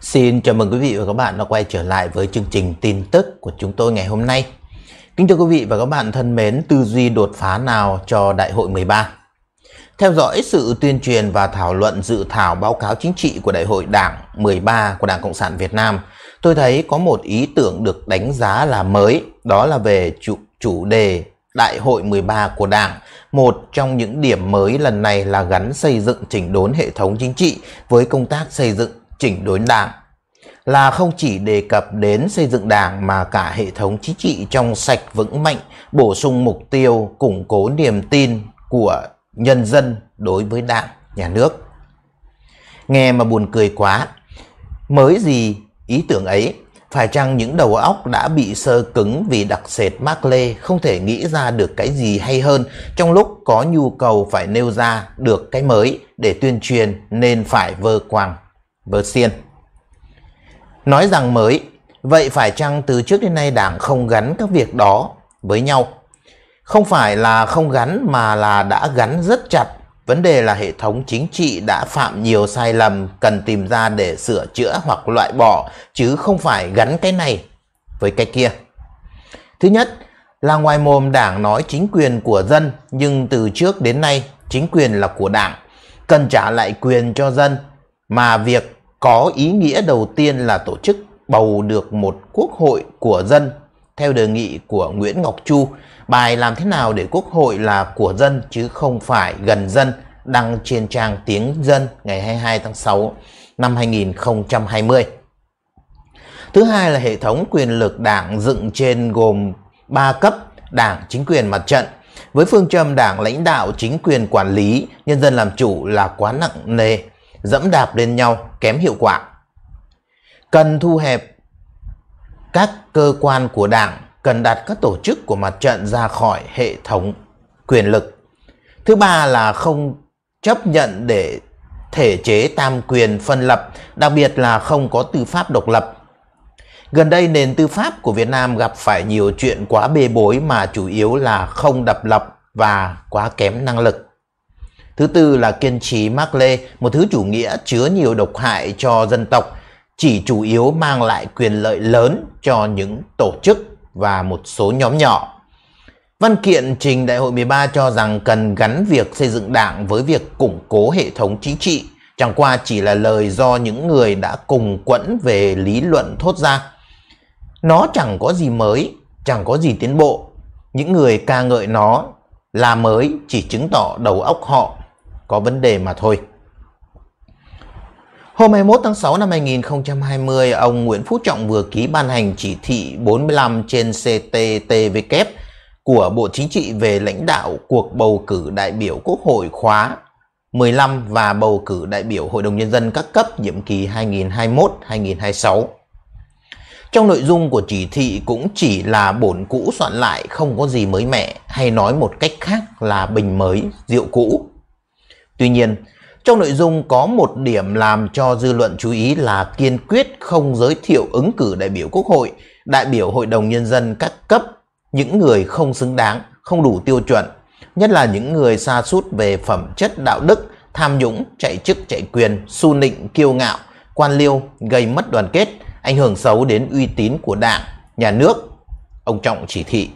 Xin chào mừng quý vị và các bạn đã quay trở lại với chương trình tin tức của chúng tôi ngày hôm nay. Kính thưa quý vị và các bạn thân mến, tư duy đột phá nào cho Đại hội 13? Theo dõi sự tuyên truyền và thảo luận dự thảo báo cáo chính trị của Đại hội Đảng 13 của Đảng Cộng sản Việt Nam, tôi thấy có một ý tưởng được đánh giá là mới, đó là về chủ, chủ đề Đại hội 13 của Đảng. Một trong những điểm mới lần này là gắn xây dựng chỉnh đốn hệ thống chính trị với công tác xây dựng chỉnh đốn đảng là không chỉ đề cập đến xây dựng đảng mà cả hệ thống chính trị trong sạch vững mạnh, bổ sung mục tiêu, củng cố niềm tin của nhân dân đối với đảng, nhà nước. Nghe mà buồn cười quá, mới gì ý tưởng ấy, phải chăng những đầu óc đã bị sơ cứng vì đặc sệt Mác Lê không thể nghĩ ra được cái gì hay hơn trong lúc có nhu cầu phải nêu ra được cái mới để tuyên truyền nên phải vơ quàng, vơ xiên nói rằng mới, vậy phải chăng từ trước đến nay Đảng không gắn các việc đó với nhau? Không phải là không gắn mà là đã gắn rất chặt. Vấn đề là hệ thống chính trị đã phạm nhiều sai lầm cần tìm ra để sửa chữa hoặc loại bỏ chứ không phải gắn cái này với cái kia. Thứ nhất là ngoài mồm đảng nói chính quyền của dân nhưng từ trước đến nay chính quyền là của đảng cần trả lại quyền cho dân mà việc có ý nghĩa đầu tiên là tổ chức bầu được một quốc hội của dân theo đề nghị của Nguyễn Ngọc Chu. Bài làm thế nào để quốc hội là của dân chứ không phải gần dân đăng trên trang Tiếng Dân ngày 22 tháng 6 năm 2020. Thứ hai là hệ thống quyền lực đảng dựng trên gồm 3 cấp đảng, chính quyền, mặt trận. Với phương châm đảng lãnh đạo, chính quyền quản lý, nhân dân làm chủ là quá nặng nề dẫm đạp lên nhau kém hiệu quả. Cần thu hẹp các cơ quan của đảng, cần đặt các tổ chức của mặt trận ra khỏi hệ thống quyền lực. Thứ ba là không chấp nhận để thể chế tam quyền phân lập, đặc biệt là không có tư pháp độc lập. Gần đây nền tư pháp của Việt Nam gặp phải nhiều chuyện quá bê bối mà chủ yếu là không độc lập và quá kém năng lực. Thứ tư là kiên trì Mác Lê, một thứ chủ nghĩa chứa nhiều độc hại cho dân tộc, chỉ chủ yếu mang lại quyền lợi lớn cho những tổ chức và một số nhóm nhỏ. Văn kiện trình Đại hội 13 cho rằng cần gắn việc xây dựng đảng với việc củng cố hệ thống chính trị, chẳng qua chỉ là lời do những người đã cùng quẫn về lý luận thốt ra. Nó chẳng có gì mới, chẳng có gì tiến bộ. Những người ca ngợi nó là mới chỉ chứng tỏ đầu óc họ có vấn đề mà thôi. Hôm 21 tháng 6 năm 2020, ông Nguyễn Phú Trọng vừa ký ban hành chỉ thị 45 trên CTTVK của Bộ Chính trị về lãnh đạo cuộc bầu cử đại biểu Quốc hội khóa 15 và bầu cử đại biểu Hội đồng Nhân dân các cấp nhiệm kỳ 2021-2026. Trong nội dung của chỉ thị cũng chỉ là bổn cũ soạn lại không có gì mới mẻ hay nói một cách khác là bình mới, rượu cũ. Tuy nhiên, trong nội dung có một điểm làm cho dư luận chú ý là kiên quyết không giới thiệu ứng cử đại biểu Quốc hội, đại biểu Hội đồng Nhân dân các cấp, những người không xứng đáng, không đủ tiêu chuẩn, nhất là những người xa sút về phẩm chất đạo đức, tham nhũng, chạy chức chạy quyền, su nịnh, kiêu ngạo, quan liêu, gây mất đoàn kết, ảnh hưởng xấu đến uy tín của đảng, nhà nước, ông Trọng chỉ thị.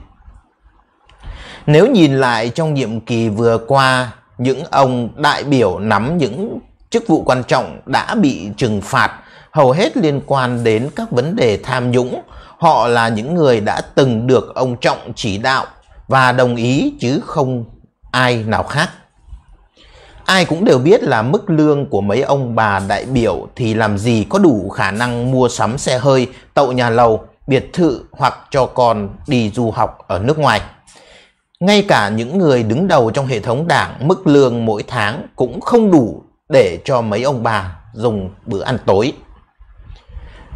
Nếu nhìn lại trong nhiệm kỳ vừa qua, những ông đại biểu nắm những chức vụ quan trọng đã bị trừng phạt hầu hết liên quan đến các vấn đề tham nhũng. Họ là những người đã từng được ông Trọng chỉ đạo và đồng ý chứ không ai nào khác. Ai cũng đều biết là mức lương của mấy ông bà đại biểu thì làm gì có đủ khả năng mua sắm xe hơi, tậu nhà lầu, biệt thự hoặc cho con đi du học ở nước ngoài. Ngay cả những người đứng đầu trong hệ thống đảng mức lương mỗi tháng cũng không đủ để cho mấy ông bà dùng bữa ăn tối.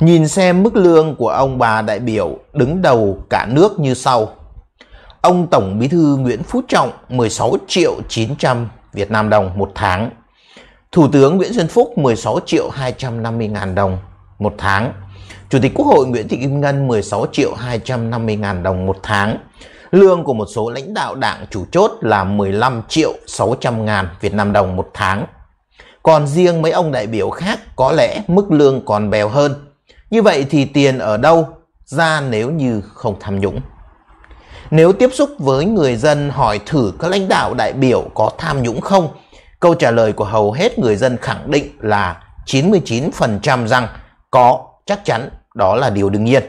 Nhìn xem mức lương của ông bà đại biểu đứng đầu cả nước như sau. Ông Tổng Bí thư Nguyễn Phú Trọng 16 triệu 900 Việt Nam đồng một tháng. Thủ tướng Nguyễn Xuân Phúc 16 triệu 250 ngàn đồng một tháng. Chủ tịch Quốc hội Nguyễn Thị Kim Ngân 16 triệu 250 ngàn đồng một tháng. Lương của một số lãnh đạo đảng chủ chốt là 15 triệu 600 ngàn Việt Nam đồng một tháng. Còn riêng mấy ông đại biểu khác có lẽ mức lương còn bèo hơn. Như vậy thì tiền ở đâu ra nếu như không tham nhũng? Nếu tiếp xúc với người dân hỏi thử các lãnh đạo đại biểu có tham nhũng không, câu trả lời của hầu hết người dân khẳng định là 99% rằng có, chắc chắn đó là điều đương nhiên.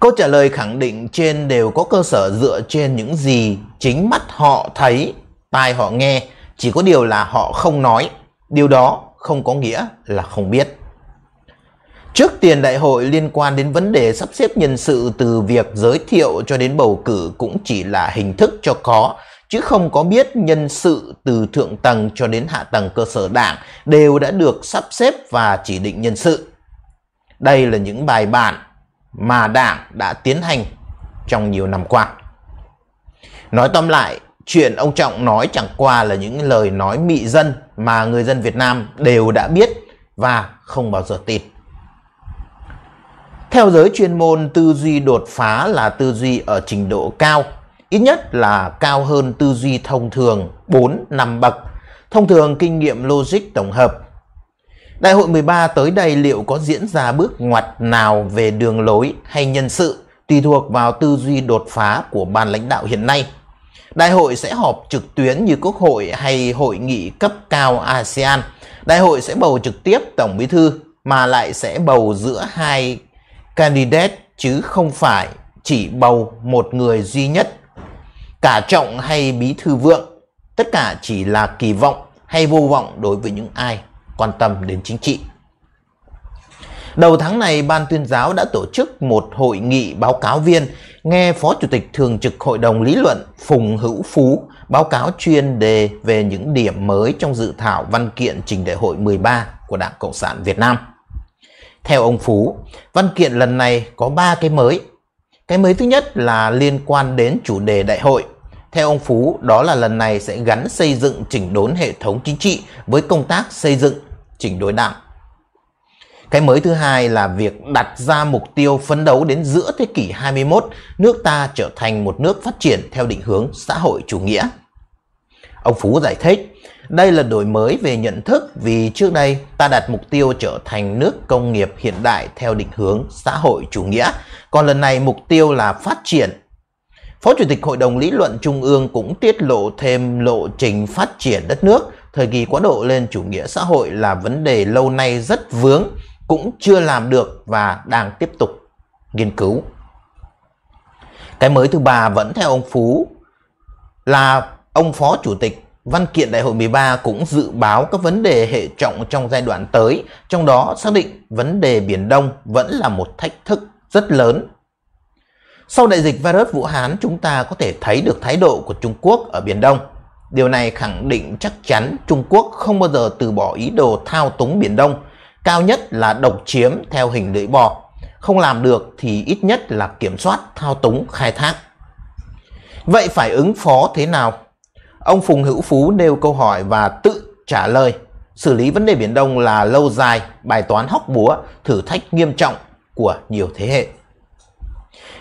Câu trả lời khẳng định trên đều có cơ sở dựa trên những gì chính mắt họ thấy, tai họ nghe, chỉ có điều là họ không nói. Điều đó không có nghĩa là không biết. Trước tiền đại hội liên quan đến vấn đề sắp xếp nhân sự từ việc giới thiệu cho đến bầu cử cũng chỉ là hình thức cho có, chứ không có biết nhân sự từ thượng tầng cho đến hạ tầng cơ sở đảng đều đã được sắp xếp và chỉ định nhân sự. Đây là những bài bản mà Đảng đã tiến hành trong nhiều năm qua. Nói tóm lại, chuyện ông Trọng nói chẳng qua là những lời nói mị dân mà người dân Việt Nam đều đã biết và không bao giờ tin. Theo giới chuyên môn, tư duy đột phá là tư duy ở trình độ cao, ít nhất là cao hơn tư duy thông thường 4 năm bậc. Thông thường kinh nghiệm logic tổng hợp Đại hội 13 tới đây liệu có diễn ra bước ngoặt nào về đường lối hay nhân sự tùy thuộc vào tư duy đột phá của ban lãnh đạo hiện nay. Đại hội sẽ họp trực tuyến như Quốc hội hay hội nghị cấp cao ASEAN. Đại hội sẽ bầu trực tiếp Tổng Bí thư mà lại sẽ bầu giữa hai candidate chứ không phải chỉ bầu một người duy nhất. Cả Trọng hay Bí thư Vượng, tất cả chỉ là kỳ vọng hay vô vọng đối với những ai quan tâm đến chính trị. Đầu tháng này, Ban tuyên giáo đã tổ chức một hội nghị báo cáo viên nghe Phó Chủ tịch Thường trực Hội đồng Lý luận Phùng Hữu Phú báo cáo chuyên đề về những điểm mới trong dự thảo văn kiện trình đại hội 13 của Đảng Cộng sản Việt Nam. Theo ông Phú, văn kiện lần này có 3 cái mới. Cái mới thứ nhất là liên quan đến chủ đề đại hội. Theo ông Phú, đó là lần này sẽ gắn xây dựng chỉnh đốn hệ thống chính trị với công tác xây dựng chỉnh đối đạo. Cái mới thứ hai là việc đặt ra mục tiêu phấn đấu đến giữa thế kỷ 21, nước ta trở thành một nước phát triển theo định hướng xã hội chủ nghĩa. Ông Phú giải thích, đây là đổi mới về nhận thức vì trước đây ta đặt mục tiêu trở thành nước công nghiệp hiện đại theo định hướng xã hội chủ nghĩa, còn lần này mục tiêu là phát triển. Phó Chủ tịch Hội đồng Lý luận Trung ương cũng tiết lộ thêm lộ trình phát triển đất nước thời kỳ quá độ lên chủ nghĩa xã hội là vấn đề lâu nay rất vướng, cũng chưa làm được và đang tiếp tục nghiên cứu. Cái mới thứ ba vẫn theo ông Phú là ông Phó Chủ tịch Văn kiện Đại hội 13 cũng dự báo các vấn đề hệ trọng trong giai đoạn tới, trong đó xác định vấn đề Biển Đông vẫn là một thách thức rất lớn. Sau đại dịch virus Vũ Hán, chúng ta có thể thấy được thái độ của Trung Quốc ở Biển Đông – Điều này khẳng định chắc chắn Trung Quốc không bao giờ từ bỏ ý đồ thao túng Biển Đông, cao nhất là độc chiếm theo hình lưỡi bò. Không làm được thì ít nhất là kiểm soát, thao túng, khai thác. Vậy phải ứng phó thế nào? Ông Phùng Hữu Phú nêu câu hỏi và tự trả lời. Xử lý vấn đề Biển Đông là lâu dài, bài toán hóc búa, thử thách nghiêm trọng của nhiều thế hệ.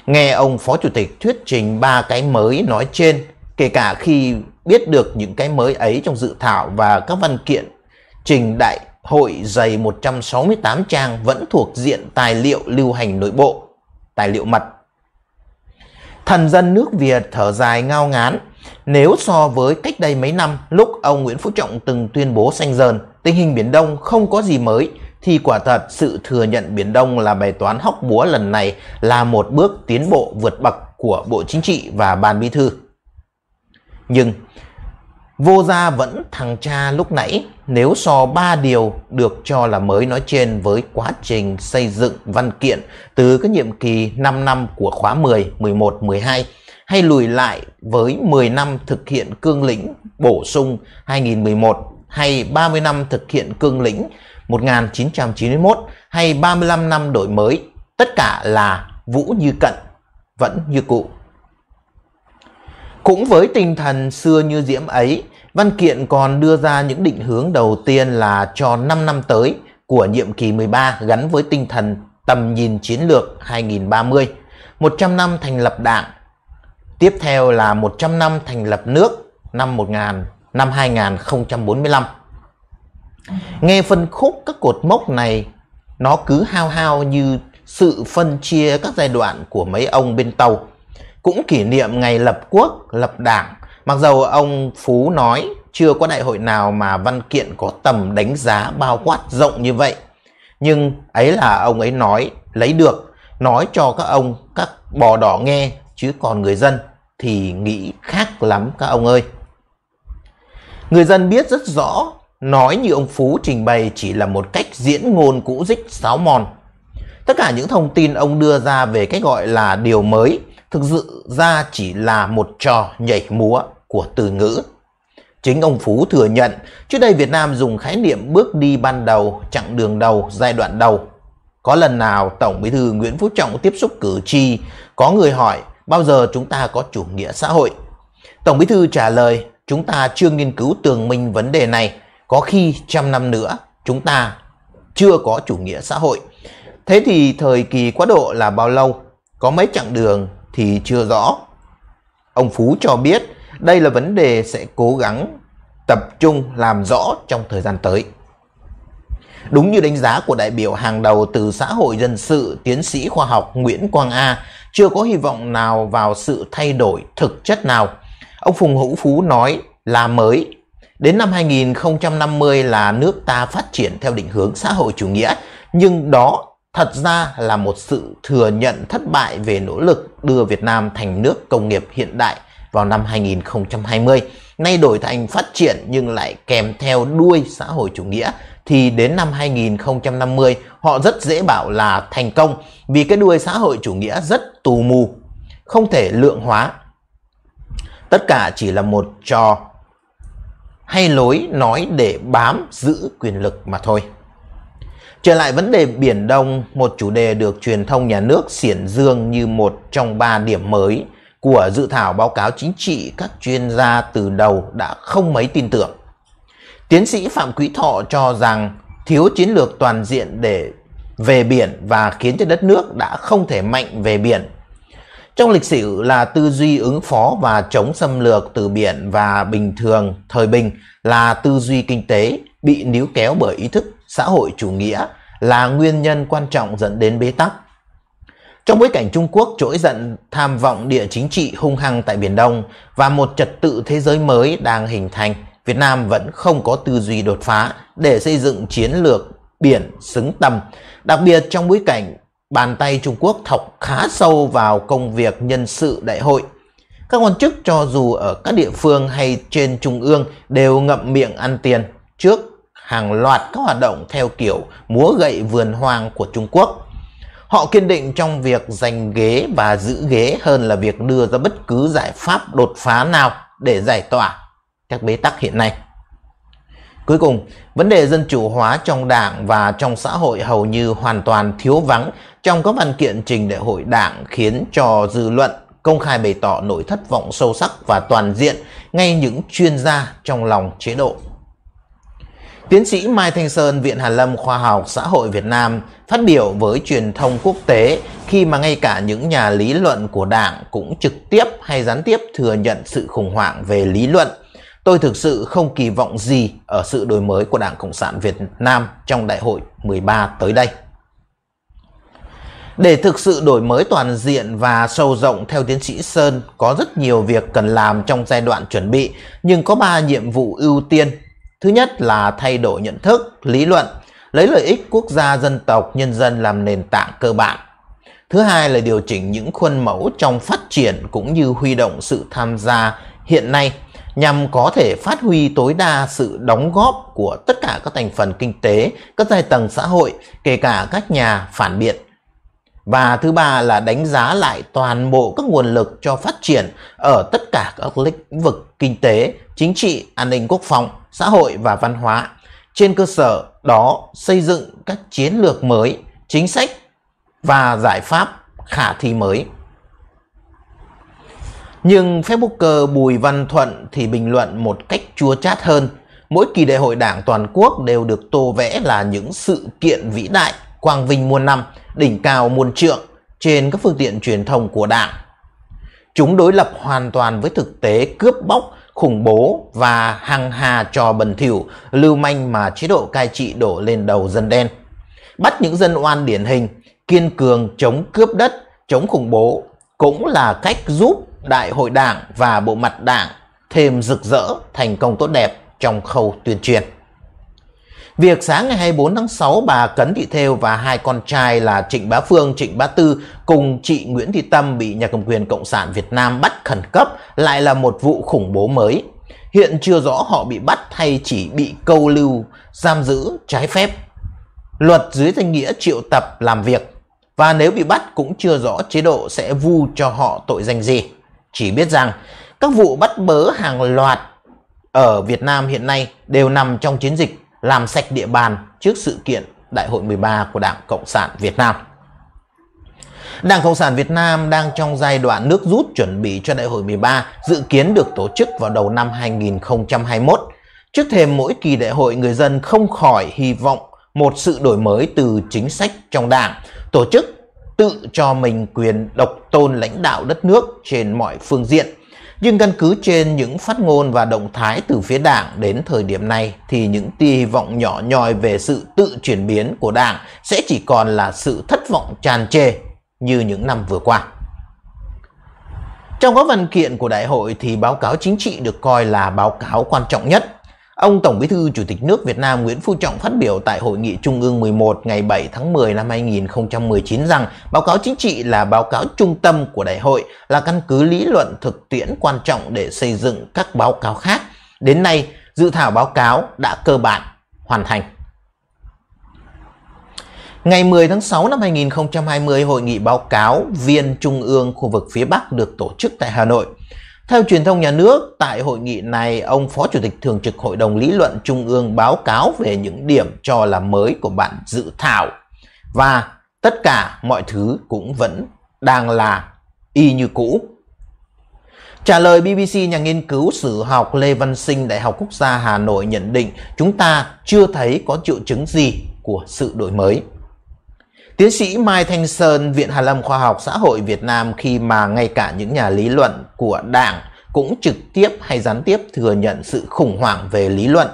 Nghe ông Phó Chủ tịch thuyết trình ba cái mới nói trên, kể cả khi biết được những cái mới ấy trong dự thảo và các văn kiện trình đại hội dày 168 trang vẫn thuộc diện tài liệu lưu hành nội bộ, tài liệu mật. Thần dân nước Việt thở dài ngao ngán, nếu so với cách đây mấy năm lúc ông Nguyễn Phú Trọng từng tuyên bố xanh dờn, tình hình Biển Đông không có gì mới, thì quả thật sự thừa nhận Biển Đông là bài toán hóc búa lần này là một bước tiến bộ vượt bậc của Bộ Chính trị và Ban Bí Thư. Nhưng vô gia vẫn thằng cha lúc nãy nếu so ba điều được cho là mới nói trên với quá trình xây dựng văn kiện từ các nhiệm kỳ 5 năm của khóa 10, 11, 12 hay lùi lại với 10 năm thực hiện cương lĩnh bổ sung 2011 hay 30 năm thực hiện cương lĩnh 1991 hay 35 năm đổi mới, tất cả là Vũ Như Cận, vẫn như cũ. Cũng với tinh thần xưa như diễm ấy, văn kiện còn đưa ra những định hướng đầu tiên là cho 5 năm tới của nhiệm kỳ 13 gắn với tinh thần tầm nhìn chiến lược 2030, 100 năm thành lập đảng, tiếp theo là 100 năm thành lập nước năm 1000 năm 2045. Nghe phân khúc các cột mốc này nó cứ hao hao như sự phân chia các giai đoạn của mấy ông bên tàu cũng kỷ niệm ngày lập quốc, lập đảng. Mặc dầu ông Phú nói chưa có đại hội nào mà văn kiện có tầm đánh giá bao quát rộng như vậy. Nhưng ấy là ông ấy nói, lấy được, nói cho các ông, các bò đỏ nghe, chứ còn người dân thì nghĩ khác lắm các ông ơi. Người dân biết rất rõ, nói như ông Phú trình bày chỉ là một cách diễn ngôn cũ dích sáo mòn. Tất cả những thông tin ông đưa ra về cách gọi là điều mới thực sự ra chỉ là một trò nhảy múa của từ ngữ. Chính ông Phú thừa nhận trước đây Việt Nam dùng khái niệm bước đi ban đầu, chặng đường đầu, giai đoạn đầu. Có lần nào Tổng Bí thư Nguyễn Phú Trọng tiếp xúc cử tri, có người hỏi bao giờ chúng ta có chủ nghĩa xã hội? Tổng Bí thư trả lời chúng ta chưa nghiên cứu tường minh vấn đề này, có khi trăm năm nữa chúng ta chưa có chủ nghĩa xã hội. Thế thì thời kỳ quá độ là bao lâu? Có mấy chặng đường thì chưa rõ. Ông Phú cho biết đây là vấn đề sẽ cố gắng tập trung làm rõ trong thời gian tới. Đúng như đánh giá của đại biểu hàng đầu từ xã hội dân sự tiến sĩ khoa học Nguyễn Quang A, chưa có hy vọng nào vào sự thay đổi thực chất nào. Ông Phùng Hữu Phú nói là mới. Đến năm 2050 là nước ta phát triển theo định hướng xã hội chủ nghĩa, nhưng đó thật ra là một sự thừa nhận thất bại về nỗ lực đưa Việt Nam thành nước công nghiệp hiện đại vào năm 2020, nay đổi thành phát triển nhưng lại kèm theo đuôi xã hội chủ nghĩa thì đến năm 2050 họ rất dễ bảo là thành công vì cái đuôi xã hội chủ nghĩa rất tù mù, không thể lượng hóa. Tất cả chỉ là một trò hay lối nói để bám giữ quyền lực mà thôi. Trở lại vấn đề Biển Đông, một chủ đề được truyền thông nhà nước xiển dương như một trong ba điểm mới của dự thảo báo cáo chính trị các chuyên gia từ đầu đã không mấy tin tưởng. Tiến sĩ Phạm Quý Thọ cho rằng thiếu chiến lược toàn diện để về biển và khiến cho đất nước đã không thể mạnh về biển. Trong lịch sử là tư duy ứng phó và chống xâm lược từ biển và bình thường thời bình là tư duy kinh tế bị níu kéo bởi ý thức xã hội chủ nghĩa là nguyên nhân quan trọng dẫn đến bế tắc. Trong bối cảnh Trung Quốc trỗi dậy tham vọng địa chính trị hung hăng tại Biển Đông và một trật tự thế giới mới đang hình thành, Việt Nam vẫn không có tư duy đột phá để xây dựng chiến lược biển xứng tầm, đặc biệt trong bối cảnh bàn tay Trung Quốc thọc khá sâu vào công việc nhân sự đại hội. Các quan chức cho dù ở các địa phương hay trên trung ương đều ngậm miệng ăn tiền trước hàng loạt các hoạt động theo kiểu múa gậy vườn hoang của Trung Quốc. Họ kiên định trong việc giành ghế và giữ ghế hơn là việc đưa ra bất cứ giải pháp đột phá nào để giải tỏa các bế tắc hiện nay. Cuối cùng, vấn đề dân chủ hóa trong đảng và trong xã hội hầu như hoàn toàn thiếu vắng trong các văn kiện trình đại hội đảng khiến cho dư luận công khai bày tỏ nỗi thất vọng sâu sắc và toàn diện ngay những chuyên gia trong lòng chế độ Tiến sĩ Mai Thanh Sơn, Viện Hàn Lâm Khoa học Xã hội Việt Nam phát biểu với truyền thông quốc tế khi mà ngay cả những nhà lý luận của Đảng cũng trực tiếp hay gián tiếp thừa nhận sự khủng hoảng về lý luận. Tôi thực sự không kỳ vọng gì ở sự đổi mới của Đảng Cộng sản Việt Nam trong đại hội 13 tới đây. Để thực sự đổi mới toàn diện và sâu rộng theo tiến sĩ Sơn, có rất nhiều việc cần làm trong giai đoạn chuẩn bị, nhưng có 3 nhiệm vụ ưu tiên Thứ nhất là thay đổi nhận thức, lý luận, lấy lợi ích quốc gia, dân tộc, nhân dân làm nền tảng cơ bản. Thứ hai là điều chỉnh những khuôn mẫu trong phát triển cũng như huy động sự tham gia hiện nay nhằm có thể phát huy tối đa sự đóng góp của tất cả các thành phần kinh tế, các giai tầng xã hội, kể cả các nhà phản biện. Và thứ ba là đánh giá lại toàn bộ các nguồn lực cho phát triển ở tất cả các lĩnh vực kinh tế, chính trị, an ninh quốc phòng, xã hội và văn hóa. Trên cơ sở đó xây dựng các chiến lược mới, chính sách và giải pháp khả thi mới. Nhưng Facebooker Bùi Văn Thuận thì bình luận một cách chua chát hơn. Mỗi kỳ đại hội đảng toàn quốc đều được tô vẽ là những sự kiện vĩ đại, quang vinh muôn năm – đỉnh cao muôn trượng trên các phương tiện truyền thông của đảng. Chúng đối lập hoàn toàn với thực tế cướp bóc, khủng bố và hàng hà trò bẩn thỉu lưu manh mà chế độ cai trị đổ lên đầu dân đen. Bắt những dân oan điển hình, kiên cường chống cướp đất, chống khủng bố cũng là cách giúp đại hội đảng và bộ mặt đảng thêm rực rỡ thành công tốt đẹp trong khâu tuyên truyền. Việc sáng ngày 24 tháng 6, bà Cấn Thị Thêu và hai con trai là Trịnh Bá Phương, Trịnh Bá Tư cùng chị Nguyễn Thị Tâm bị nhà cầm quyền Cộng sản Việt Nam bắt khẩn cấp lại là một vụ khủng bố mới. Hiện chưa rõ họ bị bắt hay chỉ bị câu lưu, giam giữ, trái phép. Luật dưới danh nghĩa triệu tập làm việc và nếu bị bắt cũng chưa rõ chế độ sẽ vu cho họ tội danh gì. Chỉ biết rằng các vụ bắt bớ hàng loạt ở Việt Nam hiện nay đều nằm trong chiến dịch làm sạch địa bàn trước sự kiện Đại hội 13 của Đảng Cộng sản Việt Nam. Đảng Cộng sản Việt Nam đang trong giai đoạn nước rút chuẩn bị cho Đại hội 13 dự kiến được tổ chức vào đầu năm 2021. Trước thêm mỗi kỳ đại hội, người dân không khỏi hy vọng một sự đổi mới từ chính sách trong đảng, tổ chức tự cho mình quyền độc tôn lãnh đạo đất nước trên mọi phương diện – nhưng căn cứ trên những phát ngôn và động thái từ phía đảng đến thời điểm này thì những tia hy vọng nhỏ nhoi về sự tự chuyển biến của đảng sẽ chỉ còn là sự thất vọng tràn trề như những năm vừa qua. Trong các văn kiện của đại hội thì báo cáo chính trị được coi là báo cáo quan trọng nhất Ông Tổng Bí thư Chủ tịch nước Việt Nam Nguyễn Phú Trọng phát biểu tại Hội nghị Trung ương 11 ngày 7 tháng 10 năm 2019 rằng báo cáo chính trị là báo cáo trung tâm của đại hội, là căn cứ lý luận thực tiễn quan trọng để xây dựng các báo cáo khác. Đến nay, dự thảo báo cáo đã cơ bản hoàn thành. Ngày 10 tháng 6 năm 2020, Hội nghị báo cáo viên Trung ương khu vực phía Bắc được tổ chức tại Hà Nội. Theo truyền thông nhà nước, tại hội nghị này, ông Phó Chủ tịch Thường trực Hội đồng Lý luận Trung ương báo cáo về những điểm cho là mới của bản dự thảo. Và tất cả mọi thứ cũng vẫn đang là y như cũ. Trả lời BBC, nhà nghiên cứu sử học Lê Văn Sinh, Đại học Quốc gia Hà Nội nhận định chúng ta chưa thấy có triệu chứng gì của sự đổi mới. Tiến sĩ Mai Thanh Sơn, Viện Hàn Lâm Khoa học Xã hội Việt Nam khi mà ngay cả những nhà lý luận của Đảng cũng trực tiếp hay gián tiếp thừa nhận sự khủng hoảng về lý luận.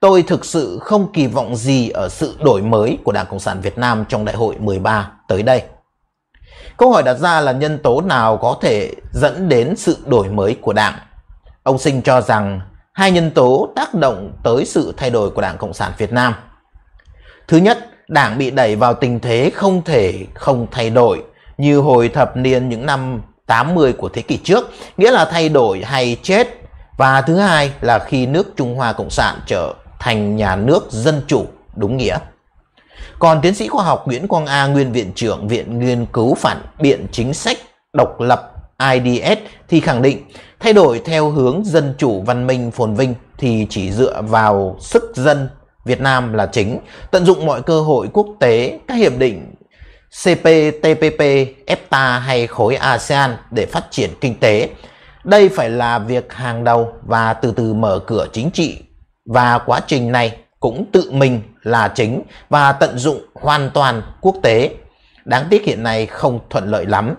Tôi thực sự không kỳ vọng gì ở sự đổi mới của Đảng Cộng sản Việt Nam trong đại hội 13 tới đây. Câu hỏi đặt ra là nhân tố nào có thể dẫn đến sự đổi mới của Đảng? Ông Sinh cho rằng hai nhân tố tác động tới sự thay đổi của Đảng Cộng sản Việt Nam. Thứ nhất Đảng bị đẩy vào tình thế không thể không thay đổi như hồi thập niên những năm 80 của thế kỷ trước, nghĩa là thay đổi hay chết. Và thứ hai là khi nước Trung Hoa Cộng sản trở thành nhà nước dân chủ đúng nghĩa. Còn tiến sĩ khoa học Nguyễn Quang A, nguyên viện trưởng Viện Nghiên cứu Phản biện Chính sách Độc lập IDS thì khẳng định thay đổi theo hướng dân chủ văn minh phồn vinh thì chỉ dựa vào sức dân Việt Nam là chính, tận dụng mọi cơ hội quốc tế, các hiệp định CPTPP, EFTA hay khối ASEAN để phát triển kinh tế. Đây phải là việc hàng đầu và từ từ mở cửa chính trị và quá trình này cũng tự mình là chính và tận dụng hoàn toàn quốc tế. Đáng tiếc hiện nay không thuận lợi lắm.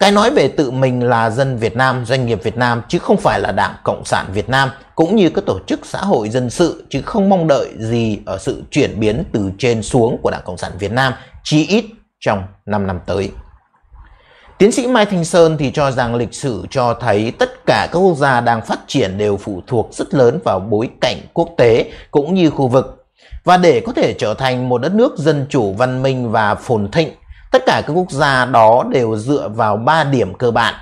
Cái nói về tự mình là dân Việt Nam, doanh nghiệp Việt Nam chứ không phải là Đảng Cộng sản Việt Nam cũng như các tổ chức xã hội dân sự chứ không mong đợi gì ở sự chuyển biến từ trên xuống của Đảng Cộng sản Việt Nam chí ít trong 5 năm tới. Tiến sĩ Mai Thanh Sơn thì cho rằng lịch sử cho thấy tất cả các quốc gia đang phát triển đều phụ thuộc rất lớn vào bối cảnh quốc tế cũng như khu vực. Và để có thể trở thành một đất nước dân chủ văn minh và phồn thịnh Tất cả các quốc gia đó đều dựa vào ba điểm cơ bản.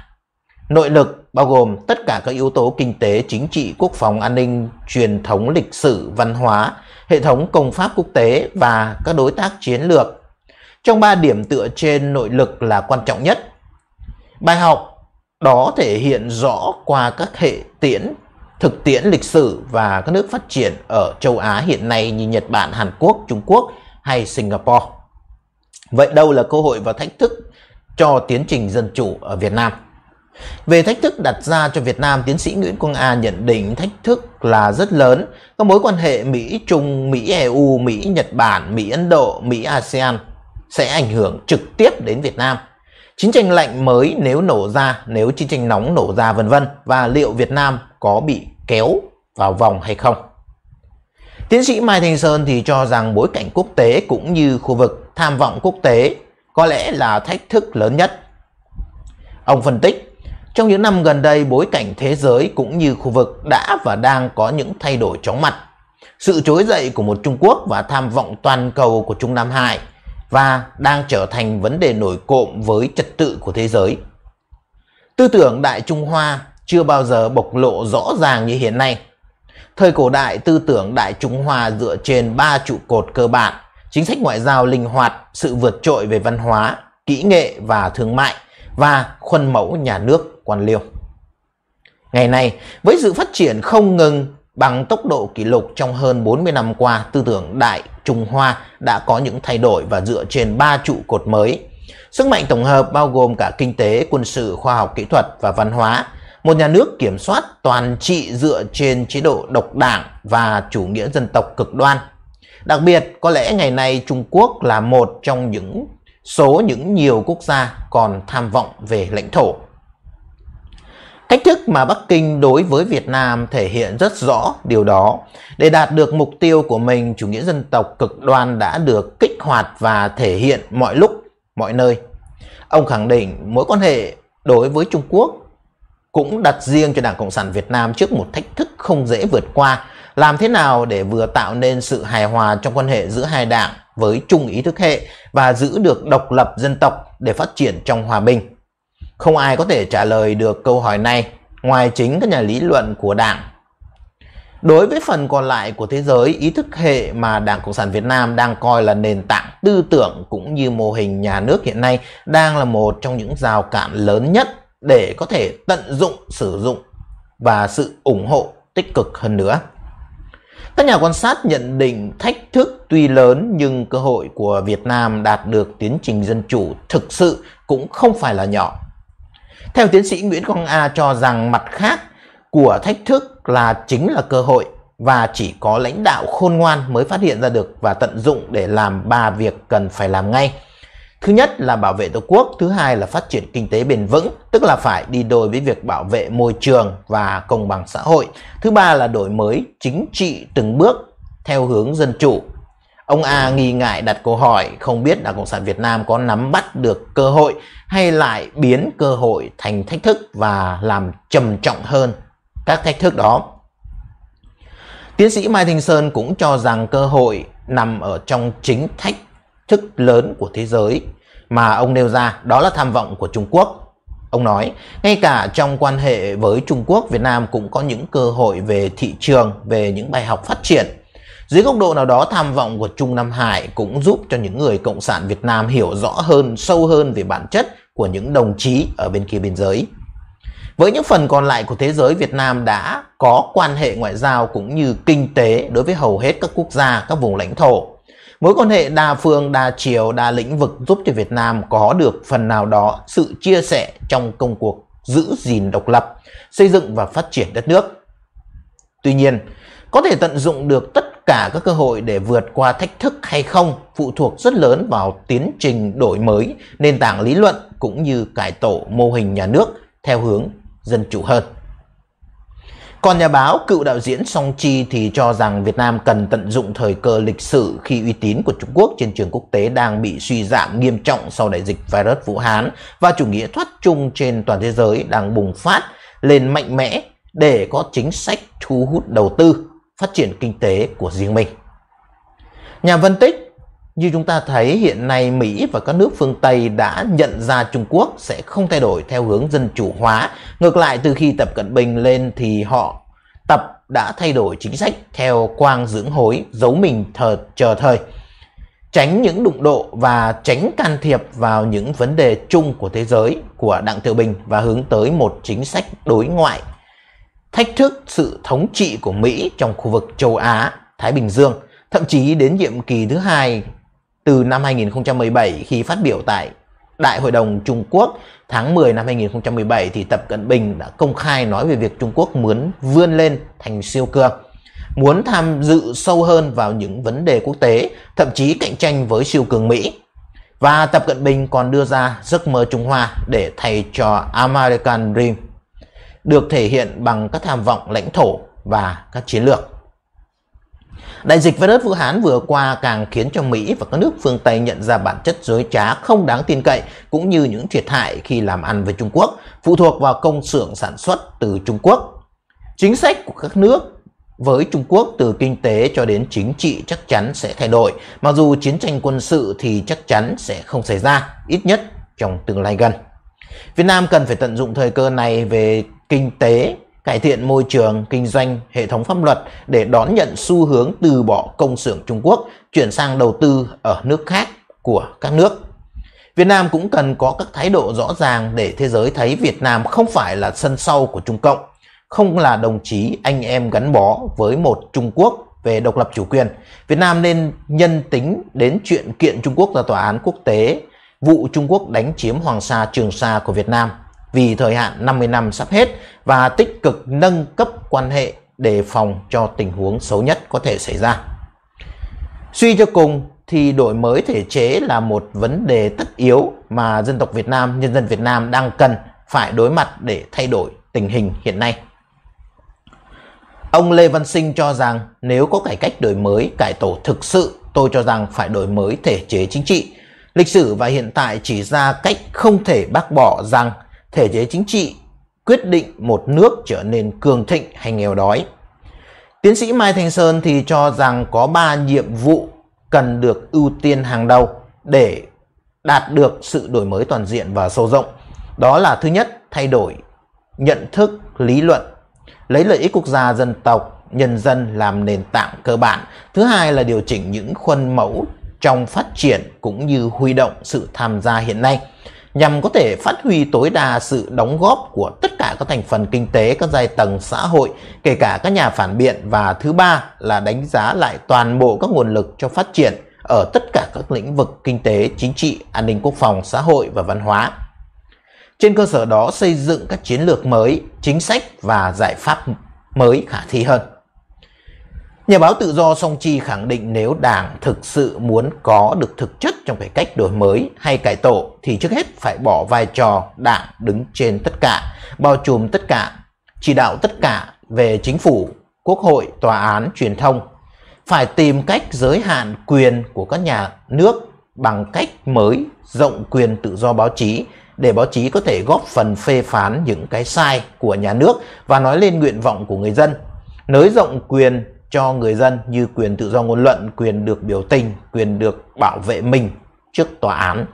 Nội lực bao gồm tất cả các yếu tố kinh tế, chính trị, quốc phòng, an ninh, truyền thống, lịch sử, văn hóa, hệ thống công pháp quốc tế và các đối tác chiến lược. Trong ba điểm tựa trên nội lực là quan trọng nhất. Bài học đó thể hiện rõ qua các hệ tiễn, thực tiễn lịch sử và các nước phát triển ở châu Á hiện nay như Nhật Bản, Hàn Quốc, Trung Quốc hay Singapore. Vậy đâu là cơ hội và thách thức cho tiến trình dân chủ ở Việt Nam? Về thách thức đặt ra cho Việt Nam, tiến sĩ Nguyễn Quang A nhận định thách thức là rất lớn. Các mối quan hệ Mỹ-Trung, Mỹ-EU, Mỹ-Nhật Bản, Mỹ-Ấn Độ, Mỹ-ASEAN sẽ ảnh hưởng trực tiếp đến Việt Nam. Chiến tranh lạnh mới nếu nổ ra, nếu chiến tranh nóng nổ ra vân vân và liệu Việt Nam có bị kéo vào vòng hay không? Tiến sĩ Mai Thanh Sơn thì cho rằng bối cảnh quốc tế cũng như khu vực tham vọng quốc tế có lẽ là thách thức lớn nhất. Ông phân tích, trong những năm gần đây bối cảnh thế giới cũng như khu vực đã và đang có những thay đổi chóng mặt. Sự trỗi dậy của một Trung Quốc và tham vọng toàn cầu của Trung Nam Hải và đang trở thành vấn đề nổi cộm với trật tự của thế giới. Tư tưởng Đại Trung Hoa chưa bao giờ bộc lộ rõ ràng như hiện nay. Thời cổ đại tư tưởng đại Trung Hoa dựa trên ba trụ cột cơ bản, chính sách ngoại giao linh hoạt, sự vượt trội về văn hóa, kỹ nghệ và thương mại và khuôn mẫu nhà nước quan liêu. Ngày nay, với sự phát triển không ngừng bằng tốc độ kỷ lục trong hơn 40 năm qua, tư tưởng Đại Trung Hoa đã có những thay đổi và dựa trên ba trụ cột mới. Sức mạnh tổng hợp bao gồm cả kinh tế, quân sự, khoa học kỹ thuật và văn hóa một nhà nước kiểm soát toàn trị dựa trên chế độ độc đảng và chủ nghĩa dân tộc cực đoan. Đặc biệt, có lẽ ngày nay Trung Quốc là một trong những số những nhiều quốc gia còn tham vọng về lãnh thổ. Cách thức mà Bắc Kinh đối với Việt Nam thể hiện rất rõ điều đó. Để đạt được mục tiêu của mình, chủ nghĩa dân tộc cực đoan đã được kích hoạt và thể hiện mọi lúc, mọi nơi. Ông khẳng định mối quan hệ đối với Trung Quốc cũng đặt riêng cho Đảng Cộng sản Việt Nam trước một thách thức không dễ vượt qua. Làm thế nào để vừa tạo nên sự hài hòa trong quan hệ giữa hai đảng với chung ý thức hệ và giữ được độc lập dân tộc để phát triển trong hòa bình? Không ai có thể trả lời được câu hỏi này ngoài chính các nhà lý luận của đảng. Đối với phần còn lại của thế giới, ý thức hệ mà Đảng Cộng sản Việt Nam đang coi là nền tảng tư tưởng cũng như mô hình nhà nước hiện nay đang là một trong những rào cản lớn nhất để có thể tận dụng sử dụng và sự ủng hộ tích cực hơn nữa. Các nhà quan sát nhận định thách thức tuy lớn nhưng cơ hội của Việt Nam đạt được tiến trình dân chủ thực sự cũng không phải là nhỏ. Theo tiến sĩ Nguyễn Quang A cho rằng mặt khác của thách thức là chính là cơ hội và chỉ có lãnh đạo khôn ngoan mới phát hiện ra được và tận dụng để làm ba việc cần phải làm ngay. Thứ nhất là bảo vệ Tổ quốc, thứ hai là phát triển kinh tế bền vững, tức là phải đi đôi với việc bảo vệ môi trường và công bằng xã hội. Thứ ba là đổi mới chính trị từng bước theo hướng dân chủ. Ông A nghi ngại đặt câu hỏi không biết Đảng Cộng sản Việt Nam có nắm bắt được cơ hội hay lại biến cơ hội thành thách thức và làm trầm trọng hơn các thách thức đó. Tiến sĩ Mai Thanh Sơn cũng cho rằng cơ hội nằm ở trong chính thách thức lớn của thế giới mà ông nêu ra đó là tham vọng của Trung Quốc. Ông nói, ngay cả trong quan hệ với Trung Quốc, Việt Nam cũng có những cơ hội về thị trường, về những bài học phát triển. Dưới góc độ nào đó, tham vọng của Trung Nam Hải cũng giúp cho những người Cộng sản Việt Nam hiểu rõ hơn, sâu hơn về bản chất của những đồng chí ở bên kia biên giới. Với những phần còn lại của thế giới, Việt Nam đã có quan hệ ngoại giao cũng như kinh tế đối với hầu hết các quốc gia, các vùng lãnh thổ Mối quan hệ đa phương, đa chiều, đa lĩnh vực giúp cho Việt Nam có được phần nào đó sự chia sẻ trong công cuộc giữ gìn độc lập, xây dựng và phát triển đất nước. Tuy nhiên, có thể tận dụng được tất cả các cơ hội để vượt qua thách thức hay không phụ thuộc rất lớn vào tiến trình đổi mới nền tảng lý luận cũng như cải tổ mô hình nhà nước theo hướng dân chủ hơn. Còn nhà báo cựu đạo diễn Song Chi thì cho rằng Việt Nam cần tận dụng thời cơ lịch sử khi uy tín của Trung Quốc trên trường quốc tế đang bị suy giảm nghiêm trọng sau đại dịch virus Vũ Hán và chủ nghĩa thoát chung trên toàn thế giới đang bùng phát lên mạnh mẽ để có chính sách thu hút đầu tư, phát triển kinh tế của riêng mình. Nhà phân tích như chúng ta thấy hiện nay Mỹ và các nước phương Tây đã nhận ra Trung Quốc sẽ không thay đổi theo hướng dân chủ hóa. Ngược lại từ khi Tập Cận Bình lên thì họ Tập đã thay đổi chính sách theo quang dưỡng hối, giấu mình thờ, chờ thời. Tránh những đụng độ và tránh can thiệp vào những vấn đề chung của thế giới của Đặng Thiệu Bình và hướng tới một chính sách đối ngoại. Thách thức sự thống trị của Mỹ trong khu vực châu Á, Thái Bình Dương, thậm chí đến nhiệm kỳ thứ hai từ năm 2017 khi phát biểu tại Đại hội đồng Trung Quốc tháng 10 năm 2017 thì Tập Cận Bình đã công khai nói về việc Trung Quốc muốn vươn lên thành siêu cường, muốn tham dự sâu hơn vào những vấn đề quốc tế, thậm chí cạnh tranh với siêu cường Mỹ. Và Tập Cận Bình còn đưa ra giấc mơ Trung Hoa để thay cho American Dream, được thể hiện bằng các tham vọng lãnh thổ và các chiến lược. Đại dịch virus Vũ Hán vừa qua càng khiến cho Mỹ và các nước phương Tây nhận ra bản chất dối trá không đáng tin cậy cũng như những thiệt hại khi làm ăn với Trung Quốc, phụ thuộc vào công xưởng sản xuất từ Trung Quốc. Chính sách của các nước với Trung Quốc từ kinh tế cho đến chính trị chắc chắn sẽ thay đổi, mặc dù chiến tranh quân sự thì chắc chắn sẽ không xảy ra, ít nhất trong tương lai gần. Việt Nam cần phải tận dụng thời cơ này về kinh tế cải thiện môi trường kinh doanh, hệ thống pháp luật để đón nhận xu hướng từ bỏ công xưởng Trung Quốc, chuyển sang đầu tư ở nước khác của các nước. Việt Nam cũng cần có các thái độ rõ ràng để thế giới thấy Việt Nam không phải là sân sau của Trung Cộng, không là đồng chí anh em gắn bó với một Trung Quốc về độc lập chủ quyền. Việt Nam nên nhân tính đến chuyện kiện Trung Quốc ra tòa án quốc tế vụ Trung Quốc đánh chiếm Hoàng Sa, Trường Sa của Việt Nam vì thời hạn 50 năm sắp hết và tích cực nâng cấp quan hệ để phòng cho tình huống xấu nhất có thể xảy ra. Suy cho cùng thì đổi mới thể chế là một vấn đề tất yếu mà dân tộc Việt Nam, nhân dân Việt Nam đang cần phải đối mặt để thay đổi tình hình hiện nay. Ông Lê Văn Sinh cho rằng nếu có cải cách đổi mới, cải tổ thực sự, tôi cho rằng phải đổi mới thể chế chính trị. Lịch sử và hiện tại chỉ ra cách không thể bác bỏ rằng thể chế chính trị quyết định một nước trở nên cường thịnh hay nghèo đói. Tiến sĩ Mai Thanh Sơn thì cho rằng có 3 nhiệm vụ cần được ưu tiên hàng đầu để đạt được sự đổi mới toàn diện và sâu rộng. Đó là thứ nhất, thay đổi nhận thức, lý luận, lấy lợi ích quốc gia dân tộc, nhân dân làm nền tảng cơ bản. Thứ hai là điều chỉnh những khuôn mẫu trong phát triển cũng như huy động sự tham gia hiện nay nhằm có thể phát huy tối đa sự đóng góp của tất cả các thành phần kinh tế, các giai tầng xã hội, kể cả các nhà phản biện và thứ ba là đánh giá lại toàn bộ các nguồn lực cho phát triển ở tất cả các lĩnh vực kinh tế, chính trị, an ninh quốc phòng, xã hội và văn hóa. Trên cơ sở đó xây dựng các chiến lược mới, chính sách và giải pháp mới khả thi hơn. Nhà báo tự do Song Chi khẳng định nếu đảng thực sự muốn có được thực chất trong cải cách đổi mới hay cải tổ thì trước hết phải bỏ vai trò đảng đứng trên tất cả, bao trùm tất cả, chỉ đạo tất cả về chính phủ, quốc hội, tòa án, truyền thông. Phải tìm cách giới hạn quyền của các nhà nước bằng cách mới rộng quyền tự do báo chí để báo chí có thể góp phần phê phán những cái sai của nhà nước và nói lên nguyện vọng của người dân. Nới rộng quyền cho người dân như quyền tự do ngôn luận, quyền được biểu tình, quyền được bảo vệ mình trước tòa án.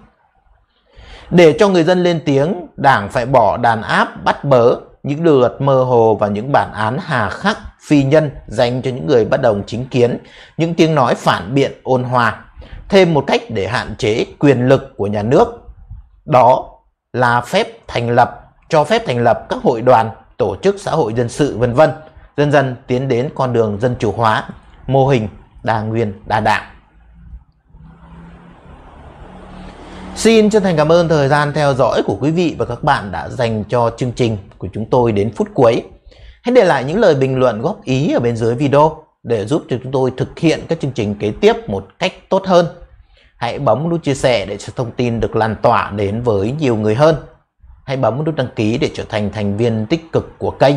Để cho người dân lên tiếng, Đảng phải bỏ đàn áp bắt bớ những luật mơ hồ và những bản án hà khắc phi nhân dành cho những người bất đồng chính kiến, những tiếng nói phản biện ôn hòa, thêm một cách để hạn chế quyền lực của nhà nước. Đó là phép thành lập cho phép thành lập các hội đoàn, tổ chức xã hội dân sự vân vân dần dần tiến đến con đường dân chủ hóa, mô hình đa nguyên đa đảng. Xin chân thành cảm ơn thời gian theo dõi của quý vị và các bạn đã dành cho chương trình của chúng tôi đến phút cuối. Hãy để lại những lời bình luận góp ý ở bên dưới video để giúp cho chúng tôi thực hiện các chương trình kế tiếp một cách tốt hơn. Hãy bấm nút chia sẻ để cho thông tin được lan tỏa đến với nhiều người hơn. Hãy bấm nút đăng ký để trở thành thành viên tích cực của kênh